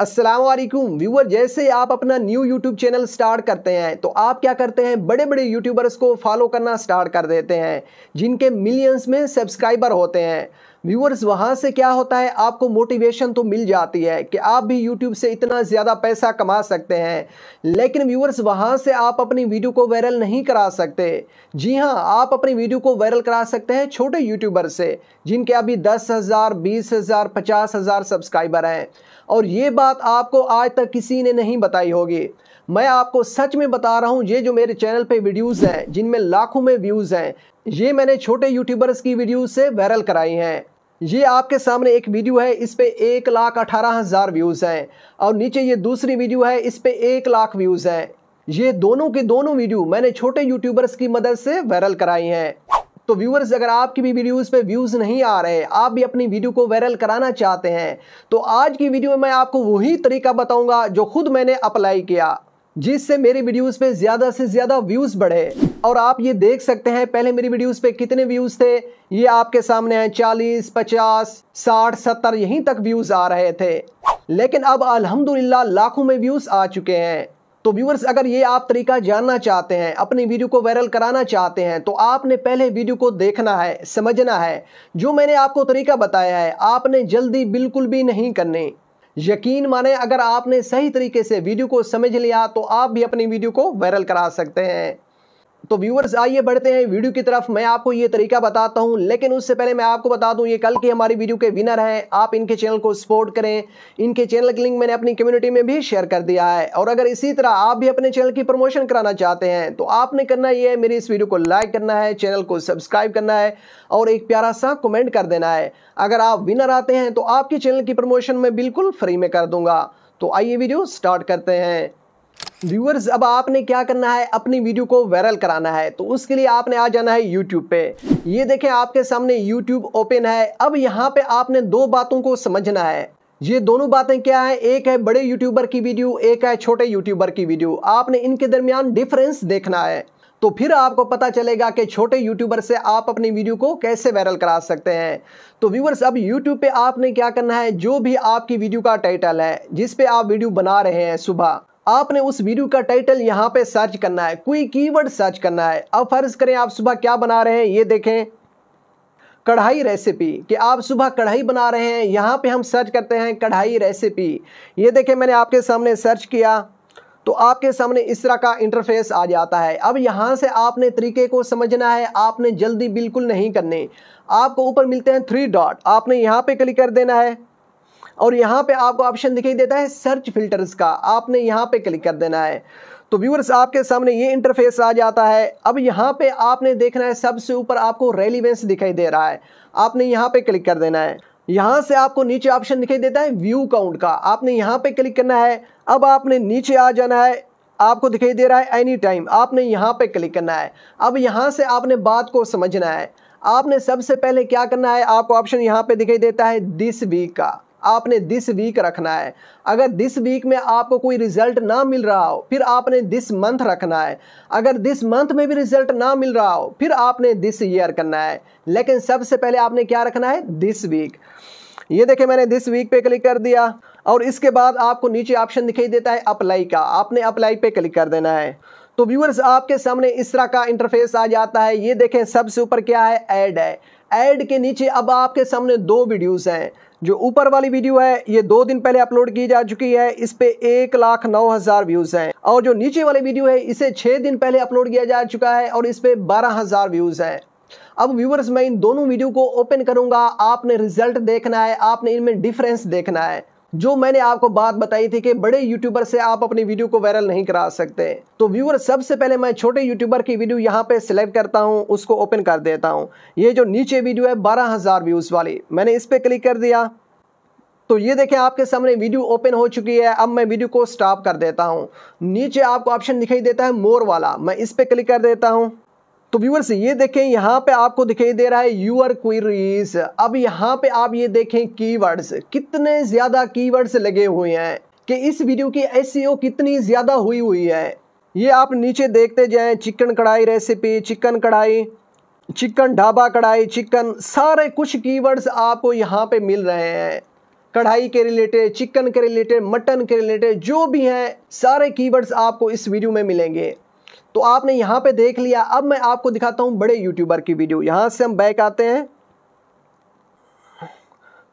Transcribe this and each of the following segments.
Aslam viewer जैसे आप अपना न्यू यूट्यूब चैनल स्टार्ट करते हैं तो आप क्या करते हैं बड़े बड़े यूट्यूबर्स को फॉलो करना स्टार्ट कर देते हैं जिनके मिलियंस में सब्सक्राइबर होते हैं व्यूअर्स वहाँ से क्या होता है आपको मोटिवेशन तो मिल जाती है कि आप भी यूट्यूब से इतना ज़्यादा पैसा कमा सकते हैं लेकिन व्यूअर्स वहाँ से आप अपनी वीडियो को वायरल नहीं करा सकते जी हाँ आप अपनी वीडियो को वायरल करा सकते हैं छोटे यूट्यूबर से जिनके अभी दस हज़ार बीस हज़ार पचास हज़ार सब्सक्राइबर हैं और ये बात आपको आज तक किसी ने नहीं बताई होगी मैं आपको सच में बता रहा हूँ ये जो मेरे चैनल पे वीडियोस हैं जिनमें लाखों में व्यूज़ हैं ये मैंने छोटे यूट्यूबर्स की वीडियोस से वायरल कराई हैं ये आपके सामने एक वीडियो है इस पर एक लाख अठारह हज़ार व्यूज़ हैं और नीचे ये दूसरी वीडियो है इस पर एक लाख व्यूज़ हैं ये दोनों के दोनों वीडियो मैंने छोटे यूट्यूबर्स की मदद से वायरल कराई हैं तो व्यूअर्स अगर आपकी भी वीडियोस पे व्यूज़ नहीं आ रहे आप भी अपनी वीडियो को वायरल कराना चाहते हैं तो आज की वीडियो में मैं आपको वही तरीका बताऊंगा जो खुद मैंने अप्लाई किया जिससे मेरी वीडियोस पे ज़्यादा से ज़्यादा व्यूज़ बढ़े और आप ये देख सकते हैं पहले मेरी वीडियोस पे कितने व्यूज़ थे ये आपके सामने हैं चालीस पचास साठ सत्तर यहीं तक व्यूज़ आ रहे थे लेकिन अब अल्हम्दुलिल्लाह लाखों में व्यूज़ आ चुके हैं तो व्यूवर्स अगर ये आप तरीका जानना चाहते हैं अपनी वीडियो को वायरल कराना चाहते हैं तो आपने पहले वीडियो को देखना है समझना है जो मैंने आपको तरीका बताया है आपने जल्दी बिल्कुल भी नहीं करने यकीन माने अगर आपने सही तरीके से वीडियो को समझ लिया तो आप भी अपनी वीडियो को वायरल करा सकते हैं तो व्यूवर्स आइए बढ़ते हैं वीडियो की तरफ मैं आपको ये तरीका बताता हूँ लेकिन उससे पहले मैं आपको बता दूँ ये कल की हमारी वीडियो के विनर हैं आप इनके चैनल को सपोर्ट करें इनके चैनल की लिंक मैंने अपनी कम्युनिटी में भी शेयर कर दिया है और अगर इसी तरह आप भी अपने चैनल की प्रमोशन कराना चाहते हैं तो आपने करना ये है मेरी इस वीडियो को लाइक करना है चैनल को सब्सक्राइब करना है और एक प्यारा सा कमेंट कर देना है अगर आप विनर आते हैं तो आपके चैनल की प्रमोशन मैं बिल्कुल फ्री में कर दूंगा तो आइए वीडियो स्टार्ट करते हैं व्यूअर्स अब आपने क्या करना है अपनी वीडियो को वायरल कराना है तो उसके लिए आपने आ जाना है यूट्यूब पे ये देखें आपके सामने यूट्यूब ओपन है अब यहाँ पे आपने दो बातों को समझना है ये दोनों बातें क्या है एक है बड़े यूट्यूबर की वीडियो एक है छोटे यूट्यूबर की वीडियो आपने इनके दरमियान डिफरेंस देखना है तो फिर आपको पता चलेगा कि छोटे यूट्यूबर से आप अपनी वीडियो को कैसे वायरल करा सकते हैं तो व्यूवर्स अब यूट्यूब पे आपने क्या करना है जो भी आपकी वीडियो का टाइटल है जिस पे आप वीडियो बना रहे हैं सुबह आपने उस वीडियो का टाइटल यहाँ पे सर्च करना है कोई कीवर्ड सर्च करना है अब फर्ज करें आप सुबह क्या बना रहे हैं ये देखें कढ़ाई रेसिपी कि आप सुबह कढ़ाई बना रहे हैं यहाँ पे हम सर्च करते हैं कढ़ाई रेसिपी ये देखें मैंने आपके सामने सर्च किया तो आपके सामने इस तरह का इंटरफेस आ जाता है अब यहाँ से आपने तरीके को समझना है आपने जल्दी बिल्कुल नहीं करने आपको ऊपर मिलते हैं थ्री डॉट आपने यहाँ पे क्लिक कर देना है और यहाँ पे आपको ऑप्शन दिखाई देता है सर्च फिल्टर्स का आपने यहाँ पे क्लिक कर देना है तो व्यूअर्स आपके सामने ये इंटरफेस आ जाता है अब यहाँ पे आपने देखना है सबसे ऊपर आपको रेलिवेंस दिखाई दे रहा है आपने यहाँ पे क्लिक कर देना है यहाँ से आपको नीचे ऑप्शन दिखाई देता है व्यू काउंट का आपने यहाँ पे क्लिक करना है अब आपने नीचे आ जाना है आपको दिखाई दे रहा है एनी टाइम आपने यहाँ पे क्लिक करना है अब यहाँ से आपने बात को समझना है आपने सबसे पहले क्या करना है आपको ऑप्शन यहाँ पे दिखाई देता है दिस वीक का आपने दिस वीक रखना है अगर दिस वीक में आपको कोई रिजल्ट ना मिल रहा हो फिर आपने दिस मंथ रखना है अगर दिस मंथ में भी रिजल्ट ना मिल रहा हो फिर आपने दिस ईयर करना है लेकिन सबसे पहले आपने क्या रखना है दिस वीक ये देखे मैंने दिस वीक पे क्लिक कर दिया और इसके बाद आपको नीचे ऑप्शन दिखाई देता है अप्लाई का आपने अप्लाई पे क्लिक कर देना है तो व्यूअर्स आपके सामने इस तरह का इंटरफेस आ जाता है ये देखें सबसे ऊपर क्या है ऐड है ऐड के नीचे अब आपके सामने दो वीडियोस हैं जो ऊपर वाली वीडियो है ये दो दिन पहले अपलोड की जा चुकी है इस पे एक लाख नौ हजार व्यूज हैं और जो नीचे वाली वीडियो है इसे छह दिन पहले अपलोड किया जा चुका है और इस पे बारह हजार व्यूज हैं अब व्यूवर्स मैं इन दोनों वीडियो को ओपन करूंगा आपने रिजल्ट देखना है आपने इनमें डिफरेंस देखना है जो मैंने आपको बात बताई थी कि बड़े यूट्यूबर से आप अपनी वीडियो को वायरल नहीं करा सकते तो व्यूअर सबसे पहले मैं छोटे यूट्यूबर की वीडियो यहाँ पे सिलेक्ट करता हूँ उसको ओपन कर देता हूँ ये जो नीचे वीडियो है बारह हज़ार व्यूज़ वाली मैंने इस पर क्लिक कर दिया तो ये देखें आपके सामने वीडियो ओपन हो चुकी है अब मैं वीडियो को स्टॉप कर देता हूँ नीचे आपको ऑप्शन दिखाई देता है मोर वाला मैं इस पर क्लिक कर देता हूँ तो व्यूअर्स ये देखें यहाँ पे आपको दिखाई दे रहा है यूअर क्वीरिज अब यहाँ पे आप ये देखें कीवर्ड्स कितने ज़्यादा कीवर्ड्स लगे हुए हैं कि इस वीडियो की एस e कितनी ज़्यादा हुई हुई है ये आप नीचे देखते जाएं chicken kadai recipe chicken kadai chicken dhaba kadai chicken सारे कुछ कीवर्ड्स आपको यहाँ पे मिल रहे हैं कढ़ाई के रिलेटेड चिकन के रिलेटेड मटन के रिलेटेड जो भी हैं सारे कीवर्ड्स आपको इस वीडियो में मिलेंगे तो आपने यहां पे देख लिया अब मैं आपको दिखाता हूं बड़े यूट्यूबर की वीडियो यहां से हम बैक आते हैं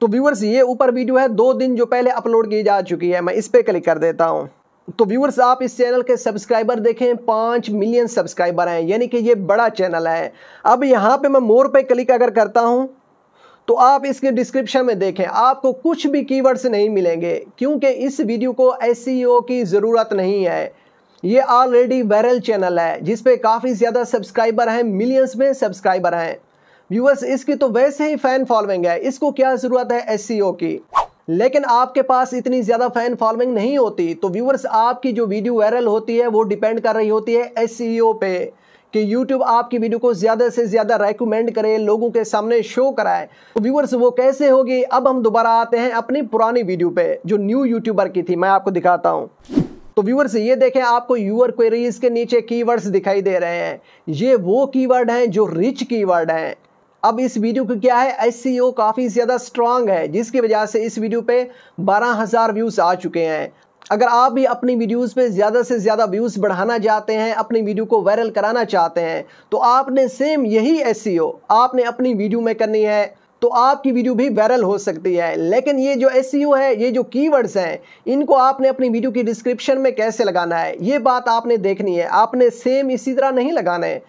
तो व्यूवर्स ये ऊपर वीडियो है दो दिन जो पहले अपलोड की जा चुकी है मैं इस पर क्लिक कर देता हूं तो व्यूवर्स आप इस चैनल के सब्सक्राइबर देखें पांच मिलियन सब्सक्राइबर हैं यानी कि ये बड़ा चैनल है अब यहां पे मैं मोर पे क्लिक अगर करता हूं तो आप इसके डिस्क्रिप्शन में देखें आपको कुछ भी कीवर्ड्स नहीं मिलेंगे क्योंकि इस वीडियो को एस e की ज़रूरत नहीं है ये ऑलरेडी वायरल चैनल है जिसपे काफ़ी ज़्यादा सब्सक्राइबर हैं मिलियंस में सब्सक्राइबर हैं व्यूवर्स इसकी तो वैसे ही फ़ैन फॉलोइंग है इसको क्या ज़रूरत है एस की लेकिन आपके पास इतनी ज़्यादा फ़ैन फॉलोइंग नहीं होती तो व्यूवर्स आपकी जो वीडियो वायरल होती है वो डिपेंड कर रही होती है एस पे कि YouTube आपकी वीडियो को ज़्यादा से ज़्यादा रेकमेंड करे लोगों के सामने शो कराए तो व्यूवर्स वो कैसे होगी अब हम दोबारा आते हैं अपनी पुरानी वीडियो पे जो न्यू यूट्यूबर की थी मैं आपको दिखाता हूँ तो व्यूवर्स ये देखें आपको यूअर क्वेरीज के नीचे कीवर्ड्स दिखाई दे रहे हैं ये वो कीवर्ड हैं जो रिच कीवर्ड हैं अब इस वीडियो को क्या है एस e काफ़ी ज़्यादा स्ट्रांग है जिसकी वजह से इस वीडियो पे 12,000 व्यूज़ आ चुके हैं अगर आप भी अपनी वीडियोस पे ज़्यादा से ज़्यादा व्यूज़ बढ़ाना चाहते हैं अपनी वीडियो को वायरल कराना चाहते हैं तो आपने सेम यही एस e आपने अपनी वीडियो में करनी है तो आपकी वीडियो भी वायरल हो सकती है लेकिन ये जो एस e है ये जो कीवर्ड्स हैं इनको आपने अपनी वीडियो की डिस्क्रिप्शन में कैसे लगाना है ये बात आपने देखनी है आपने सेम इसी तरह नहीं लगाना है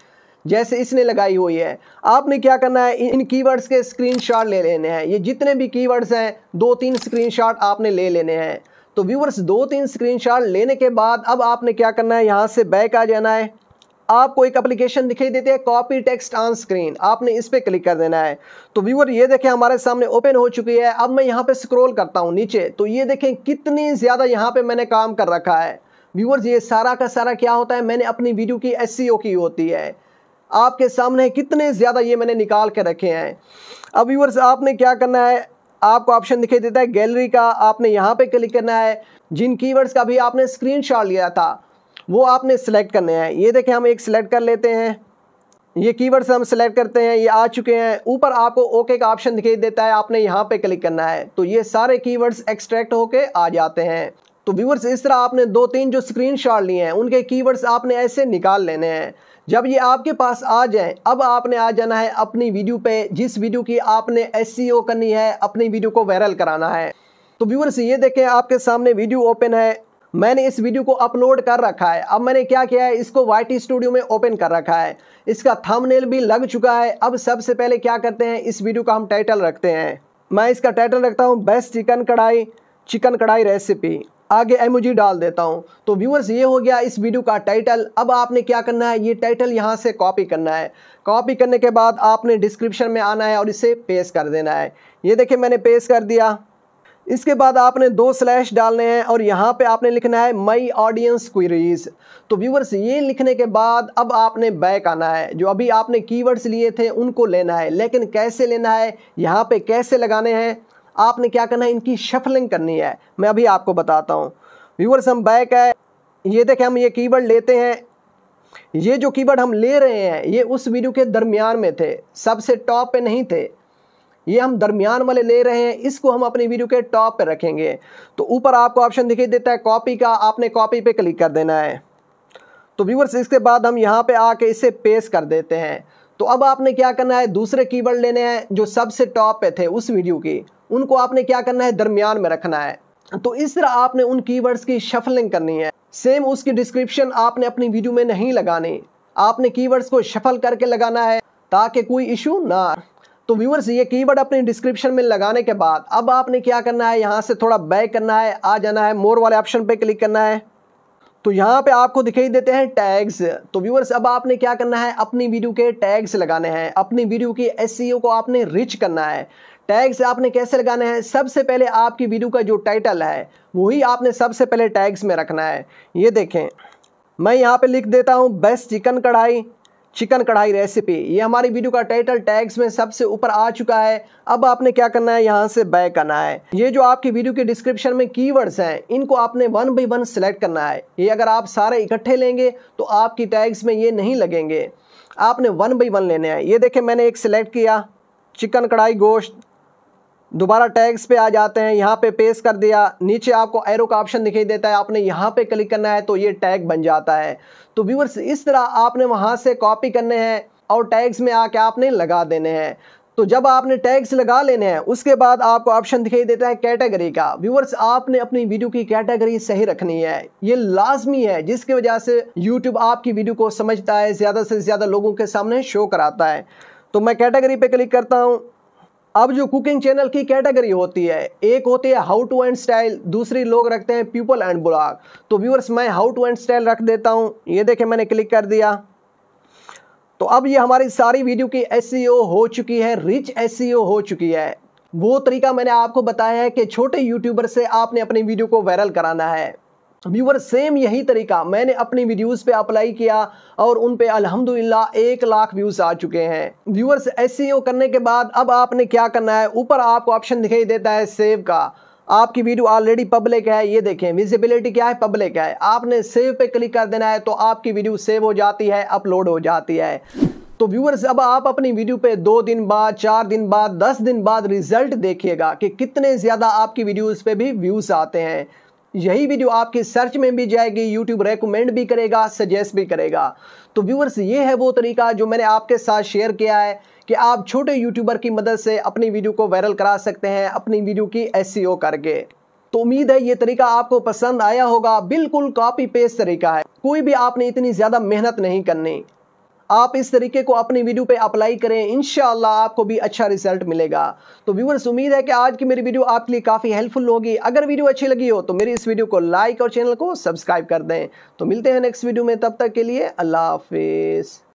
जैसे इसने लगाई हुई है आपने क्या करना है इन कीवर्ड्स के स्क्रीनशॉट ले लेने हैं ये जितने भी कीवर्ड्स हैं दो तीन स्क्रीनशॉट आपने ले लेने हैं तो व्यूवर्स दो तीन स्क्रीनशॉट लेने के बाद अब आपने क्या करना है यहाँ से बैक आ जाना है आपको एक एप्लीकेशन दिखाई देती है कॉपी टेक्स्ट ऑन स्क्रीन आपने इस पर क्लिक कर देना है तो व्यूअर ये देखें हमारे सामने ओपन हो चुकी है अब मैं यहाँ पे स्क्रॉल करता हूँ नीचे तो ये देखें कितनी ज़्यादा यहाँ पे मैंने काम कर रखा है व्यूअर्स ये सारा का सारा क्या होता है मैंने अपनी वीडियो की एस e की होती है आपके सामने कितने ज़्यादा ये मैंने निकाल के रखे हैं अब व्यूअर्स आपने क्या करना है आपको ऑप्शन दिखाई देता है गैलरी का आपने यहाँ पे क्लिक करना है जिन कीवर्ड्स का भी आपने स्क्रीनशॉट लिया था वो आपने सेलेक्ट करने हैं ये देखें हम एक सेलेक्ट कर लेते हैं ये कीवर्ड्स हम सेलेक्ट करते हैं ये आ चुके हैं ऊपर आपको ओके का ऑप्शन दिखाई देता है आपने यहाँ पे क्लिक करना है तो ये सारे कीवर्ड्स एक्सट्रैक्ट होके आ जाते हैं तो व्यूवर्स इस तरह आपने दो तीन जो स्क्रीनशॉट लिए हैं उनके कीवर्ड्स आपने ऐसे निकाल लेने हैं जब ये आपके पास आ जाए अब आपने आ जाना है अपनी वीडियो पे जिस वीडियो की आपने एस e करनी है अपनी वीडियो को वायरल कराना है तो व्यूवर्स ये देखें आपके सामने वीडियो ओपन है मैंने इस वीडियो को अपलोड कर रखा है अब मैंने क्या किया है इसको वाई स्टूडियो में ओपन कर रखा है इसका थंबनेल भी लग चुका है अब सबसे पहले क्या करते हैं इस वीडियो का हम टाइटल रखते हैं मैं इसका टाइटल रखता हूँ best chicken kadai chicken kadai recipe आगे एमओजी डाल देता हूँ तो व्यूअर्स ये हो गया इस वीडियो का टाइटल अब आपने क्या करना है ये टाइटल यहाँ से कॉपी करना है कॉपी करने के बाद आपने डिस्क्रिप्शन में आना है और इसे पेश कर देना है ये देखिए मैंने पेश कर दिया इसके बाद आपने दो स्लैश डालने हैं और यहाँ पे आपने लिखना है मई ऑडियंस क्वेरीज तो व्यूवर्स ये लिखने के बाद अब आपने बैक आना है जो अभी आपने कीवर्ड्स लिए थे उनको लेना है लेकिन कैसे लेना है यहाँ पे कैसे लगाने हैं आपने क्या करना है इनकी शफलिंग करनी है मैं अभी आपको बताता हूँ व्यूवर्स हम बैक है ये देखें हम ये कीवर्ड लेते हैं ये जो कीवर्ड हम ले रहे हैं ये उस वीडियो के दरमियान में थे सबसे टॉप पे नहीं थे ये हम दरमियान वाले ले रहे हैं इसको हम अपनी वीडियो के टॉप पे रखेंगे तो ऊपर आपको ऑप्शन दिखाई देता है कॉपी का आपने कॉपी पे क्लिक कर देना है तो व्यूवर्स इसके बाद हम यहाँ पे आके इसे पेश कर देते हैं तो अब आपने क्या करना है दूसरे कीवर्ड लेने हैं जो सबसे टॉप पे थे उस वीडियो की उनको आपने क्या करना है दरमियान में रखना है तो इस तरह आपने उन की की शफलिंग करनी है सेम उसकी डिस्क्रिप्शन आपने अपनी वीडियो में नहीं लगानी आपने कीवर्ड्स को शफल करके लगाना है ताकि कोई इशू ना तो व्यूवर्स ये कीवर्ड अपने डिस्क्रिप्शन में लगाने के बाद अब आपने क्या करना है यहाँ से थोड़ा बैक करना है आ जाना है मोर वाले ऑप्शन पे क्लिक करना है तो यहाँ पे आपको दिखाई देते हैं टैग्स तो व्यूवर्स अब आपने क्या करना है अपनी वीडियो के टैग्स लगाने हैं अपनी वीडियो की एस e को आपने रिच करना है टैग्स आपने कैसे लगाने हैं सबसे पहले आपकी वीडियो का जो टाइटल है वही आपने सबसे पहले टैग्स में रखना है ये देखें मैं यहाँ पे लिख देता हूँ best chicken kadai chicken kadai recipe ये हमारी वीडियो का टाइटल टैग्स में सबसे ऊपर आ चुका है अब आपने क्या करना है यहाँ से बैक करना है ये जो आपकी वीडियो के डिस्क्रिप्शन में कीवर्ड्स हैं इनको आपने वन बाई वन सेलेक्ट करना है ये अगर आप सारे इकट्ठे लेंगे तो आपकी टैग्स में ये नहीं लगेंगे आपने वन बाई वन लेने हैं ये देखें मैंने एक सेलेक्ट किया चिकन कढ़ाई गोश्त दोबारा टैग्स पे आ जाते हैं यहाँ पे पेस कर दिया नीचे आपको एरो का ऑप्शन दिखाई देता है आपने यहाँ पे क्लिक करना है तो ये टैग बन जाता है तो व्यूअर्स इस तरह आपने वहाँ से कॉपी करने हैं और टैग्स में आके आपने लगा देने हैं तो जब आपने टैग्स लगा लेने हैं उसके बाद आपको ऑप्शन दिखाई देता है कैटेगरी का व्यूवर्स आपने अपनी वीडियो की कैटेगरी सही रखनी है ये लाजमी है जिसकी वजह से यूट्यूब आपकी वीडियो को समझता है ज़्यादा से ज़्यादा लोगों के सामने शो कराता है तो मैं कैटेगरी पे क्लिक करता हूँ अब जो कुकिंग चैनल की कैटेगरी होती है एक होती है हाउ टू एंड स्टाइल दूसरी लोग रखते हैं पीपल एंड ब्लॉग तो व्यूअर्स मैं हाउ टू एंड स्टाइल रख देता हूँ ये देखे मैंने क्लिक कर दिया तो अब ये हमारी सारी वीडियो की एस e हो चुकी है रिच एस e हो चुकी है वो तरीका मैंने आपको बताया है कि छोटे यूट्यूबर से आपने अपनी वीडियो को वायरल कराना है व्यूवर तो सेम यही तरीका मैंने अपनी वीडियोस पे अप्लाई किया और उन पे अल्हम्दुलिल्लाह एक लाख व्यूज़ आ चुके हैं व्यूवर्स एस करने के बाद अब आपने क्या करना है ऊपर आपको ऑप्शन दिखाई देता है सेव का आपकी वीडियो ऑलरेडी पब्लिक है ये देखें विजिबिलिटी क्या है पब्लिक है आपने सेव पे क्लिक कर देना है तो आपकी वीडियो सेव हो जाती है अपलोड हो जाती है तो व्यूअर्स अब आप अपनी वीडियो पे दो दिन बाद चार दिन बाद दस दिन बाद रिजल्ट देखिएगा कि कितने ज़्यादा आपकी वीडियोस पे भी व्यूज़ आते हैं यही वीडियो आपके सर्च में भी जाएगी यूट्यूब रेकमेंड भी करेगा सजेस्ट भी करेगा तो व्यूअर्स ये है वो तरीका जो मैंने आपके साथ शेयर किया है कि आप छोटे यूट्यूबर की मदद से अपनी वीडियो को वायरल करा सकते हैं अपनी वीडियो की एस e करके तो उम्मीद है ये तरीका आपको पसंद आया होगा बिल्कुल कॉपी पेस्ट तरीका है कोई भी आपने इतनी ज़्यादा मेहनत नहीं करनी आप इस तरीके को अपनी वीडियो पे अप्लाई करें इन आपको भी अच्छा रिजल्ट मिलेगा तो व्यूवर्स उम्मीद है कि आज की मेरी वीडियो आपके लिए काफ़ी हेल्पफुल होगी अगर वीडियो अच्छी लगी हो तो मेरी इस वीडियो को लाइक और चैनल को सब्सक्राइब कर दें तो मिलते हैं नेक्स्ट वीडियो में तब तक के लिए अल्लाह हाफिज़